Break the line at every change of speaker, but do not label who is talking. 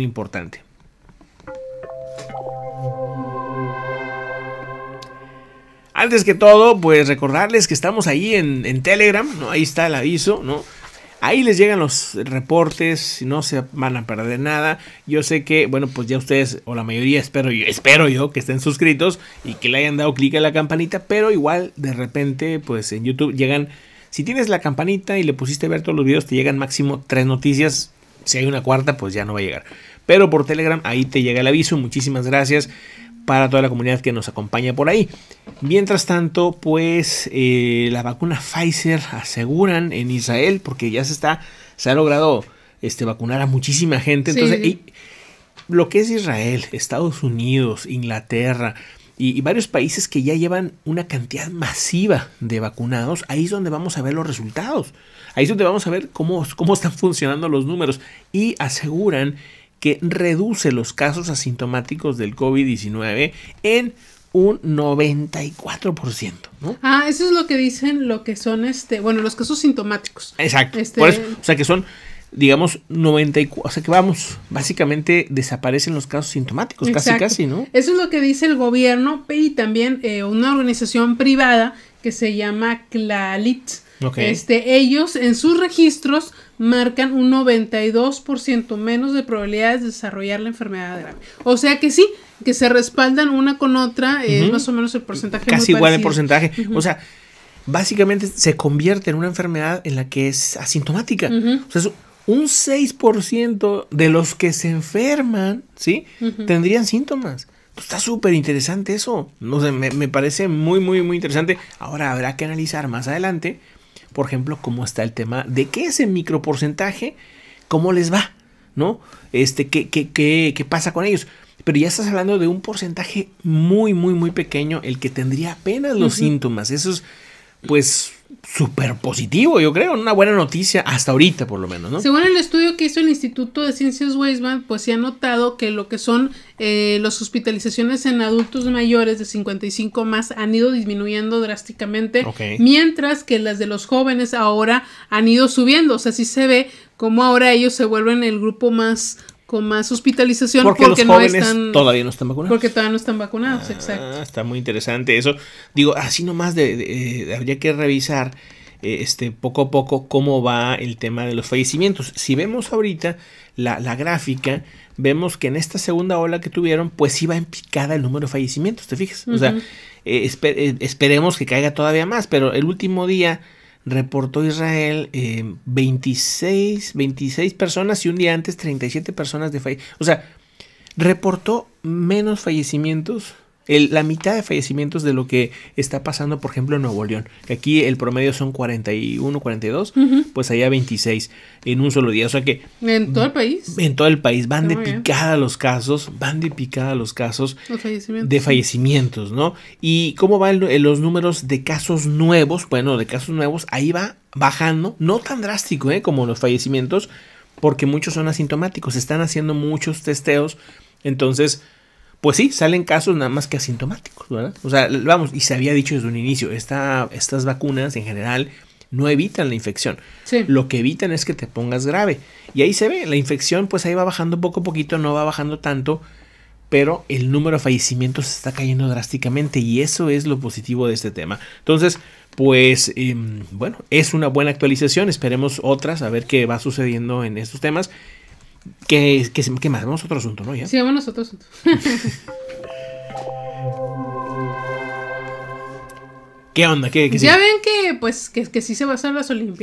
importante. Antes que todo, pues recordarles que estamos ahí en, Telegram, ¿no? Ahí está el aviso, ¿no? Ahí les llegan los reportes, no se van a perder nada. Yo sé que, bueno, pues ya ustedes, o la mayoría, espero yo, espero yo que estén suscritos y que le hayan dado clic a la campanita, pero igual de repente, pues en YouTube llegan, si tienes la campanita y le pusiste a ver todos los videos, te llegan máximo tres noticias si hay una cuarta, pues ya no va a llegar. Pero por Telegram ahí te llega el aviso. Muchísimas gracias para toda la comunidad que nos acompaña por ahí. Mientras tanto, pues eh, la vacuna Pfizer aseguran en Israel, porque ya se está, se ha logrado este, vacunar a muchísima gente. Entonces, lo que es Israel, Estados Unidos, Inglaterra, y, varios países que ya llevan una cantidad masiva de vacunados, ahí es donde vamos a ver los resultados, ahí es donde vamos a ver cómo, cómo están funcionando los números y aseguran que reduce los casos asintomáticos del COVID-19 en un 94%,
¿no? Ah, eso es lo que dicen lo que son este, bueno, los casos sintomáticos. Exacto. Este, o sea,
que son digamos, 94, o sea que vamos, básicamente desaparecen los casos sintomáticos, casi casi, ¿no?
Eso es lo que dice el gobierno y también eh, una organización privada que se llama CLALIT. Este, ellos en sus registros marcan un 92% menos de probabilidades de desarrollar la enfermedad grave. O sea que sí, que se respaldan una con otra, eh, es más o menos el porcentaje. Casi igual el porcentaje. O sea,
básicamente se convierte en una enfermedad en la que es asintomática. O sea, un 6% de los que se enferman, ¿sí? Tendrían síntomas. Pues, está súper interesante eso. No sé, me, parece muy, muy, muy interesante. Ahora habrá que analizar más adelante, por ejemplo, cómo está el tema de qué ese porcentaje cómo les va, ¿no? Este, qué, qué, qué, pasa con ellos. Pero ya estás hablando de un porcentaje muy, muy, muy pequeño, el que tendría apenas los síntomas. Eso es pues súper positivo, yo creo, una buena noticia hasta ahorita por lo menos, ¿no?
Según el estudio que hizo el Instituto de Ciencias Weisman, pues se ha notado que lo que son eh, las hospitalizaciones en adultos mayores de 55 más han ido disminuyendo drásticamente, mientras que las de los jóvenes ahora han ido subiendo, o sea, sí se ve como ahora ellos se vuelven el grupo más con más hospitalización porque, los jóvenes
todavía no están vacunados.
Porque todavía no están vacunados, ah, exacto.
Está muy interesante eso. Digo, así nomás de, eh, habría que revisar eh, este poco a poco cómo va el tema de los fallecimientos. Si vemos ahorita la, gráfica, vemos que en esta segunda ola que tuvieron, pues iba en picada el número de fallecimientos, ¿te fijas? O sea, eh, esperemos que caiga todavía más, pero el último día reportó Israel eh, 26, 26 personas y un día antes 37 personas de fallecimiento. O sea, reportó menos fallecimientos la mitad de fallecimientos de lo que está pasando, por ejemplo, en Nuevo León. Que aquí el promedio son 41, 42, pues allá 26 en un solo día. O sea que...
En todo el mm, país. En
todo el país. Van de picada los casos, van de picada los casos de fallecimientos, ¿no? ¿Y cómo van eh, los números de casos nuevos? Bueno, de casos nuevos, ahí va bajando, no tan drástico ¿eh? como los fallecimientos, porque muchos son asintomáticos, están haciendo muchos testeos, entonces pues sí, salen casos nada más que asintomáticos, ¿verdad? O sea, vamos, y se había dicho desde un inicio, estas vacunas en general no evitan la infección. Lo que evitan es que te pongas grave. Y ahí se ve, la infección pues ahí va bajando poco a poquito, no va bajando tanto, pero el número de fallecimientos está cayendo drásticamente y eso es lo positivo de este tema. Entonces, pues em, bueno, es una buena actualización, esperemos otras, a ver qué va sucediendo en estos temas. Que, que, más, vamos a otro asunto, ¿no? ¿Ya? Sí,
vamos a otro asunto.
¿Qué onda? ¿Qué, ya
ven que, pues, que, que sí se va a hacer las Olimpiadas.